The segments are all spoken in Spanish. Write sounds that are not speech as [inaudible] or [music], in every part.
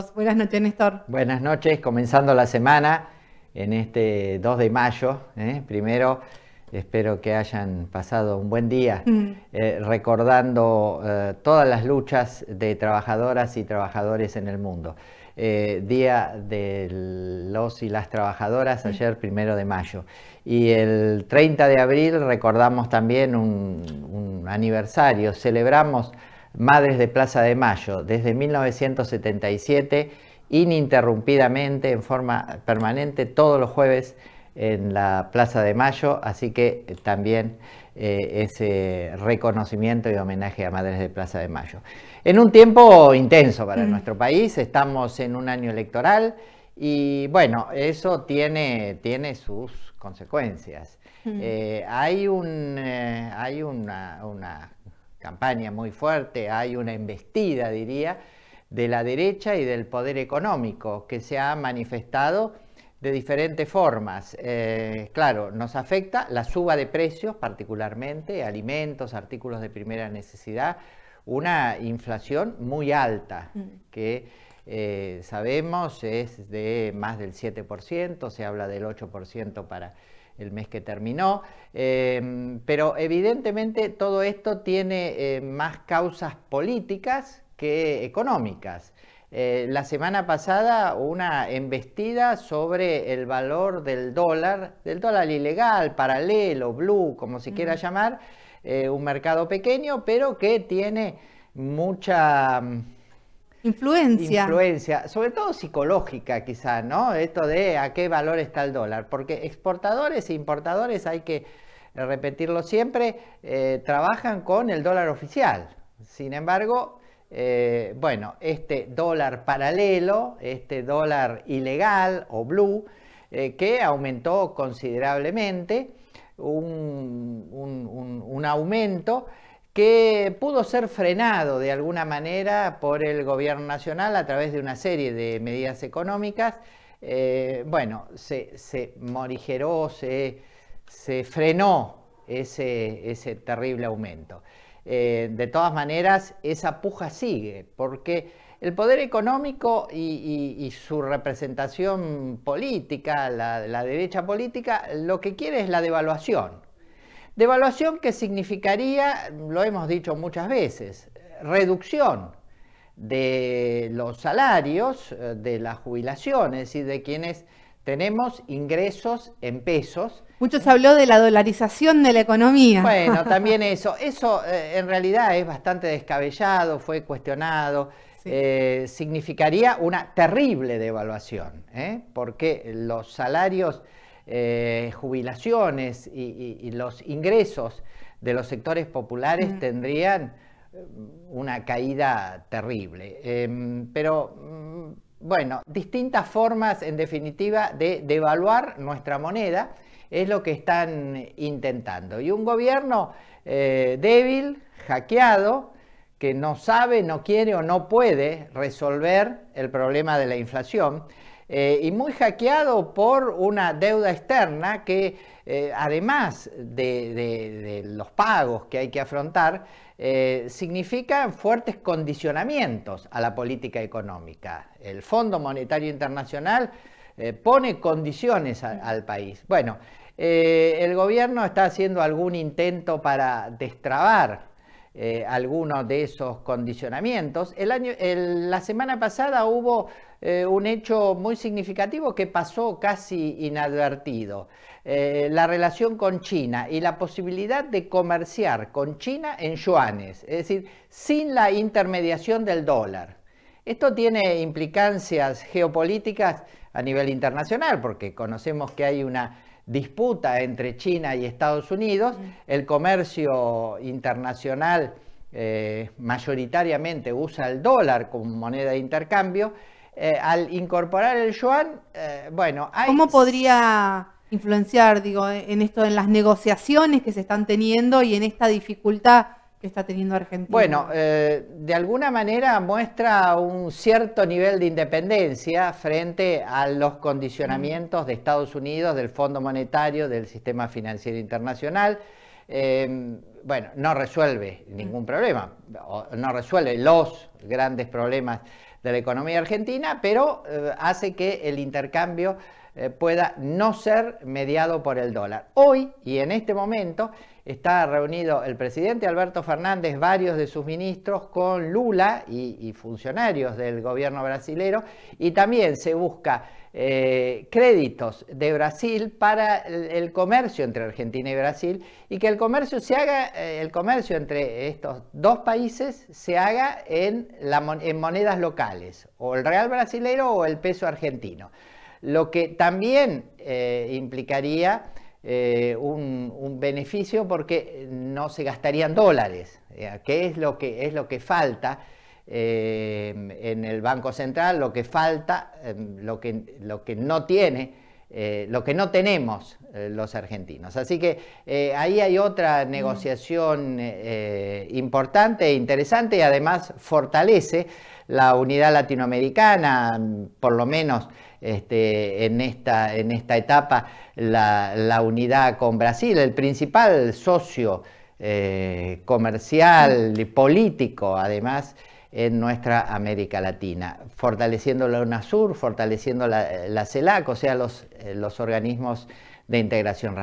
Pues, buenas noches, Néstor. Buenas noches, comenzando la semana en este 2 de mayo. ¿eh? Primero, espero que hayan pasado un buen día mm. eh, recordando eh, todas las luchas de trabajadoras y trabajadores en el mundo. día de los y las trabajadoras, mm. ayer primero de mayo. Y el 30 de abril recordamos también un aniversario, celebramos Madres de Plaza de Mayo desde 1977, ininterrumpidamente, en forma permanente, todos los jueves en la Plaza de Mayo, así que eh, también eh, ese reconocimiento y homenaje a Madres de Plaza de Mayo. En un tiempo intenso para mm. nuestro país, estamos en un año electoral y bueno, eso tiene, sus consecuencias. Mm. Eh, hay una campaña muy fuerte, hay una embestida, diría, de la derecha y del poder económico que se ha manifestado de diferentes formas. Eh, claro, nos afecta la suba de precios, particularmente alimentos, artículos de primera necesidad, una inflación muy alta mm. que eh, sabemos es de más del 7%, se habla del 8% para el mes que terminó. Em, pero evidentemente todo esto tiene eh, más causas políticas que económicas. Eh, la semana pasada una embestida sobre el valor del dólar, del dólar ilegal, paralelo, blue, como se quiera mm. llamar, eh, un mercado pequeño, pero que tiene mucha Influencia. Influencia, sobre todo psicológica quizá, ¿no? Esto de a qué valor está el dólar, porque exportadores e importadores, hay que repetirlo siempre, eh, trabajan con el dólar oficial. Sin embargo, eh, bueno, este dólar paralelo, este dólar ilegal o blue, eh, que aumentó considerablemente, un, un aumento que pudo ser frenado de alguna manera por el gobierno nacional a través de una serie de medidas económicas. Eh, bueno, se, se, morigeró, se, frenó ese, terrible aumento. Eh, de todas maneras, esa puja sigue, porque el poder económico y, su representación política, la, la derecha política, lo que quiere es la devaluación, Devaluación que significaría, lo hemos dicho muchas veces, reducción de los salarios, eh, de las jubilaciones y de quienes tenemos ingresos en pesos. Muchos habló de la dolarización de la economía. Bueno, [laughs] también eso. Eso eh, en realidad es bastante descabellado, fue cuestionado. Eh, significaría una terrible devaluación, porque los salarios eh, jubilaciones y, los ingresos de los sectores populares tendrían eh, una caída terrible. Em, pero mm, bueno, distintas formas en definitiva de devaluar nuestra moneda es lo que están intentando. Y un gobierno eh, débil, hackeado, que no sabe, no quiere o no puede resolver el problema de la inflación, eh, y muy hackeado por una deuda externa que eh, además de, los pagos que hay que afrontar, eh, significa fuertes condicionamientos a la política económica. El Fondo Monetario pone condiciones al país. Bueno, el gobierno está haciendo algún intento para destrabar eh, algunos de esos condicionamientos. El año, la semana pasada hubo eh, un hecho muy significativo que pasó casi inadvertido, eh, la relación con China y la posibilidad de comerciar con China en yuanes, es decir, sin la intermediación del dólar. Esto tiene implicancias geopolíticas a nivel internacional, porque conocemos que hay una disputa entre China y Estados Unidos, el comercio internacional eh, mayoritariamente usa el dólar como moneda de intercambio, eh, al incorporar el yuan, eh, bueno, hay... ¿Cómo podría influenciar, digo, en esto, en las negociaciones que se están teniendo y en esta dificultad está teniendo Argentina. Bueno, eh, de alguna manera muestra un cierto nivel de independencia frente a los condicionamientos de Estados Unidos, del Fondo Monetario, del Sistema Financiero Internacional. Em, bueno, no resuelve ningún problema, no resuelve los grandes problemas de la economía argentina, pero eh, hace que el intercambio eh, pueda no ser mediado por el dólar. Hoy y en este momento está reunido el presidente Alberto Fernández, varios de sus ministros, con Lula y, funcionarios del gobierno brasilero, y también se busca eh, créditos de Brasil para el, comercio entre Argentina y Brasil, y que el comercio se haga, eh, el comercio entre estos dos países se haga en, la, en monedas locales, o el real brasilero o el peso argentino, lo que también eh, implicaría eh, un, beneficio porque no se gastarían dólares, eh, que es lo que, es lo que falta. Eh, en el Banco Central, lo que falta, lo, que, lo que no tiene eh, lo que no tenemos eh, los argentinos. Así que eh, ahí hay otra negociación importante e interesante y además fortalece la unidad latinoamericana, por lo menos este, en, esta, etapa, la, unidad con Brasil, el principal socio comercial y político además en nuestra América Latina, fortaleciendo la UNASUR, fortaleciendo la, CELAC, o sea, los, eh, los organismos de integración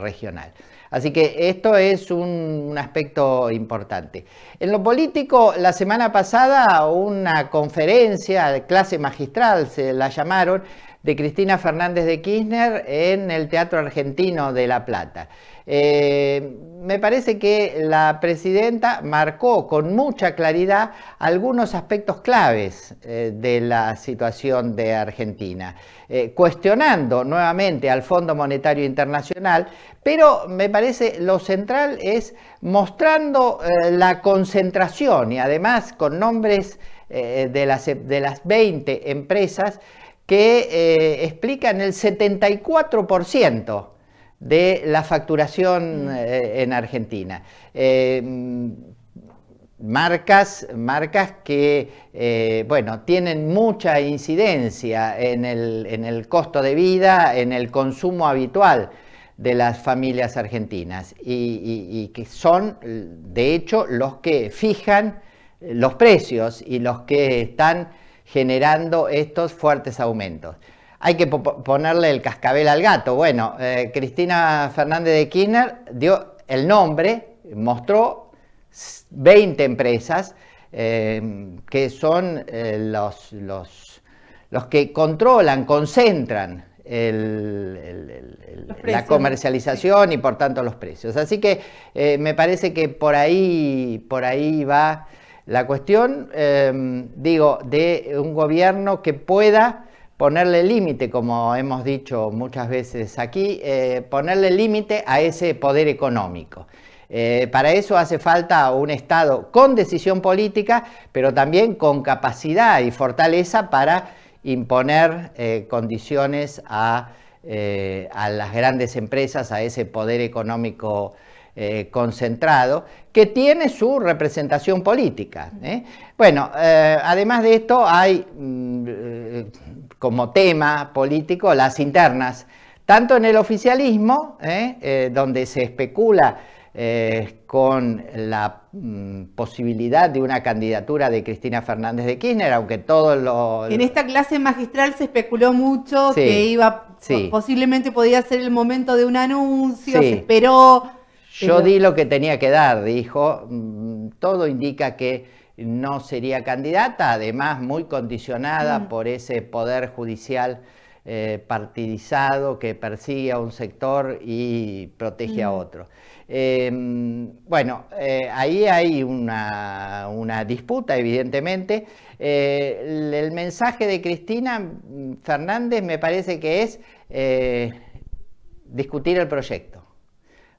regional. Así que esto es un, un, aspecto importante. En lo político, la semana pasada una conferencia, clase magistral se la llamaron, de Cristina Fernández de Kirchner en el Teatro Argentino de La Plata. Eh, me parece que la presidenta marcó con mucha claridad algunos aspectos claves eh, de la situación de Argentina, eh, cuestionando nuevamente al Fondo Monetario Internacional, pero me parece lo central es mostrando la concentración y además con nombres de las, de las 20 empresas que eh, explican el 74% de la facturación mm. eh, en Argentina. Eh, marcas, marcas que bueno, tienen mucha incidencia en el, costo de vida, en el consumo habitual de las familias argentinas y, y, que son, de hecho, los que fijan los precios y los que están generando estos fuertes aumentos. Hay que ponerle el cascabel al gato. Bueno, eh, Cristina Fernández de Kirchner dio el nombre, mostró 20 empresas em, que son eh, los, los, los, que controlan, concentran la comercialización y por tanto los precios. Así que eh, me parece que por ahí, por ahí va... La cuestión, em, digo, de un gobierno que pueda ponerle límite, como hemos dicho muchas veces aquí, eh, ponerle límite a ese poder económico. Eh, para eso hace falta un Estado con decisión política, pero también con capacidad y fortaleza para imponer eh, condiciones a, las grandes empresas, a ese poder económico eh, concentrado, que tiene su representación política. ¿eh? Bueno, eh, además de esto hay mm, como tema político las internas, tanto en el oficialismo, donde se especula con la mm, posibilidad de una candidatura de Cristina Fernández de Kirchner, aunque todo lo... En esta clase magistral se especuló mucho que iba, posiblemente podía ser el momento de un anuncio, se esperó, yo di lo que tenía que dar, dijo. Mm, todo indica que no sería candidata, además muy condicionada por ese poder judicial eh, partidizado que persigue a un sector y protege a mm. otro. Em, bueno, eh, ahí hay una, disputa, evidentemente. Eh, el mensaje de Cristina Fernández me parece que es discutir el proyecto.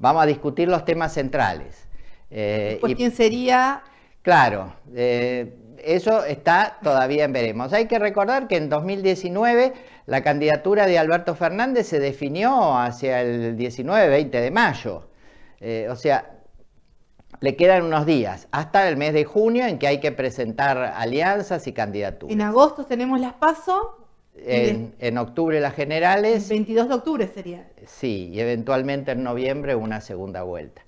Vamos a discutir los temas centrales. Eh, ¿quién sería? Claro, eh, eso está todavía en veremos. Hay que recordar que en 2019 la candidatura de Alberto Fernández se definió hacia el 19-20 de mayo. Eh, o sea, le quedan unos días, hasta el mes de junio en que hay que presentar alianzas y candidaturas. En agosto tenemos las PASO en, octubre las generales. 22 de octubre sería. Sí, y eventualmente en noviembre una segunda vuelta.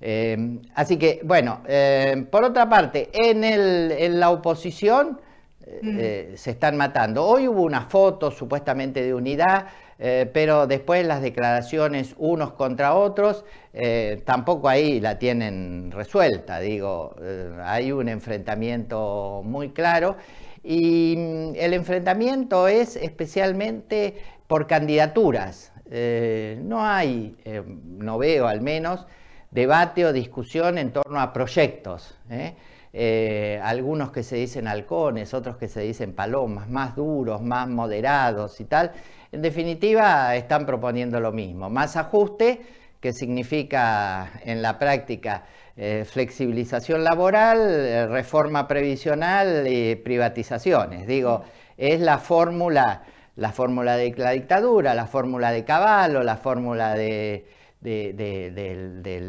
Eh, así que, bueno, eh, por otra parte, en, la oposición eh, mm. se están matando. Hoy hubo una foto supuestamente de unidad, pero después las declaraciones unos contra otros tampoco ahí la tienen resuelta. Digo, hay un enfrentamiento muy claro y mm, el enfrentamiento es especialmente por candidaturas. Eh, no hay, eh, no veo al menos, debate o discusión en torno a proyectos. ¿eh? algunos que se dicen halcones, otros que se dicen palomas, más duros, más moderados y tal. En definitiva, están proponiendo lo mismo, más ajuste, que significa en la práctica eh, flexibilización laboral, eh, reforma previsional y privatizaciones. Digo, es la fórmula, la fórmula de la dictadura, la fórmula de Caballo, la fórmula del,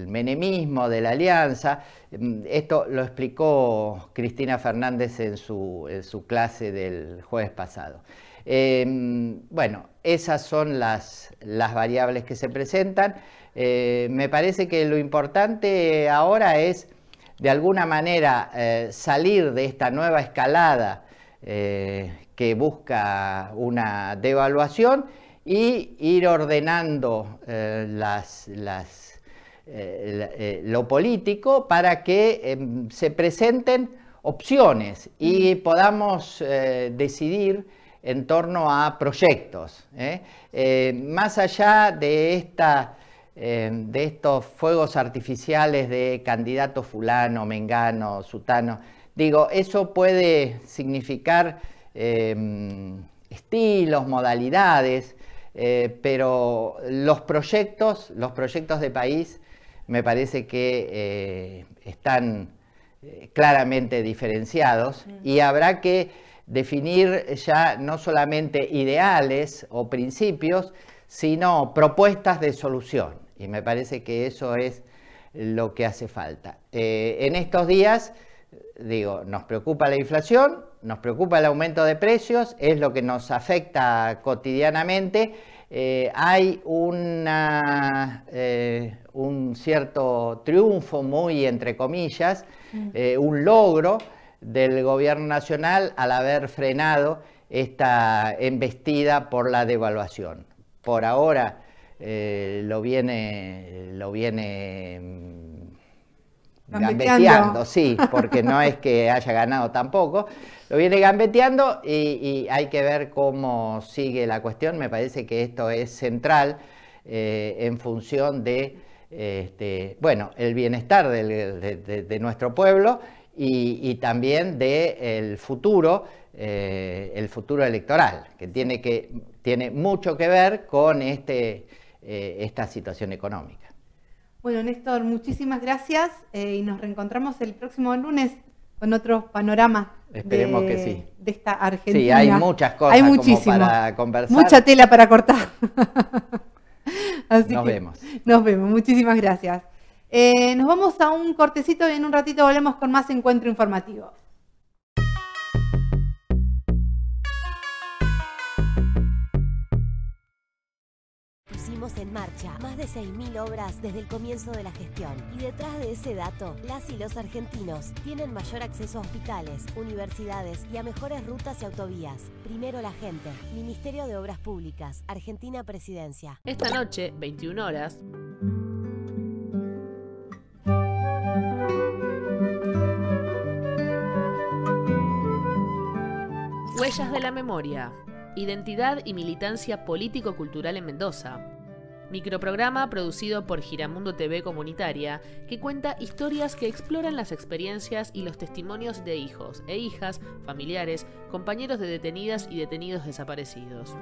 menemismo, de la alianza. Mm, esto lo explicó Cristina Fernández en su, clase del jueves pasado. Eh, mm, bueno, esas son las variables que se presentan. Eh, me parece que lo importante ahora es, de alguna manera, eh, salir de esta nueva escalada eh, que busca una devaluación y ir ordenando lo político para que em, se presenten opciones y podamos decidir en torno a proyectos. más allá de esta eh, de estos fuegos artificiales de candidato fulano, mengano, sutano. Digo, eso puede significar em, estilos, modalidades, eh, pero los proyectos, los proyectos de país me parece que eh, están claramente diferenciados y habrá que definir ya no solamente ideales o principios, sino propuestas de solución. Y me parece que eso es lo que hace falta. Eh, en estos días, digo, nos preocupa la inflación, nos preocupa el aumento de precios, es lo que nos afecta cotidianamente. Eh, hay una, eh, un cierto triunfo muy entre comillas, mm. un logro del gobierno nacional al haber frenado esta embestida por la devaluación. Por ahora eh, lo viene, lo viene mm, gambeteando, sí, porque no es que haya ganado tampoco, lo viene gambeteando y, hay que ver cómo sigue la cuestión. Me parece que esto es central eh, en función de, este, bueno, el bienestar de, nuestro pueblo y, también del futuro, eh, el futuro electoral, que tiene, que tiene mucho que ver con este eh, esta situación económica. Bueno, Néstor, muchísimas gracias eh, y nos reencontramos el próximo lunes con otro panorama de, De esta Argentina. Sí, hay muchas cosas como para conversar. Mucha tela para cortar. [laughs] nos vemos. Nos vemos. Muchísimas gracias. Eh, nos vamos a un cortecito y en un ratito volvemos con más encuentro informativo. marcha más de 6.000 obras desde el comienzo de la gestión. Y detrás de ese dato, las y los argentinos tienen mayor acceso a hospitales, universidades y a mejores rutas y autovías. Primero la gente. Ministerio de Obras Públicas, Argentina Presidencia. Esta noche, 21 horas. Huellas de la memoria. Identidad y militancia político-cultural en Mendoza microprograma producido por Giramundo TV Comunitaria, que cuenta historias que exploran las experiencias y los testimonios de hijos e hijas, familiares, compañeros de detenidas y detenidos desaparecidos.